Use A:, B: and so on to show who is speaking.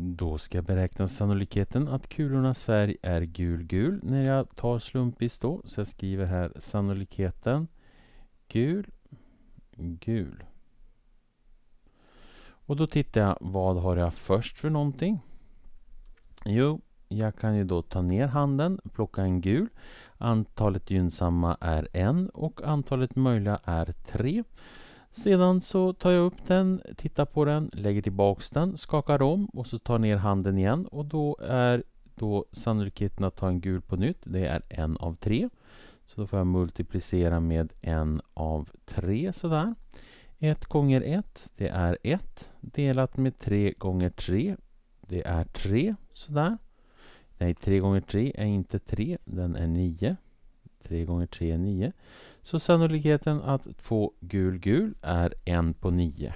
A: Då ska jag beräkna sannolikheten att kulornas färg är gul-gul när jag tar slumpvis då. Så jag skriver här sannolikheten gul, gul. Och då tittar jag, vad har jag först för någonting? Jo, jag kan ju då ta ner handen, plocka en gul. Antalet gynnsamma är en och antalet möjliga är tre. Sedan så tar jag upp den, tittar på den, lägger tillbaks den, skakar om och så tar ner handen igen och då är då sannolikheten att ta en gul på nytt, det är en av tre. Så då får jag multiplicera med en av tre sådär. 1 gånger 1, det är 1. Delat med 3 gånger 3, det är 3. Sådär. Nej, 3 gånger 3 är inte 3, den är 9. 3 gånger 3 är 9. Så sannolikheten att få gul gul är 1 på 9.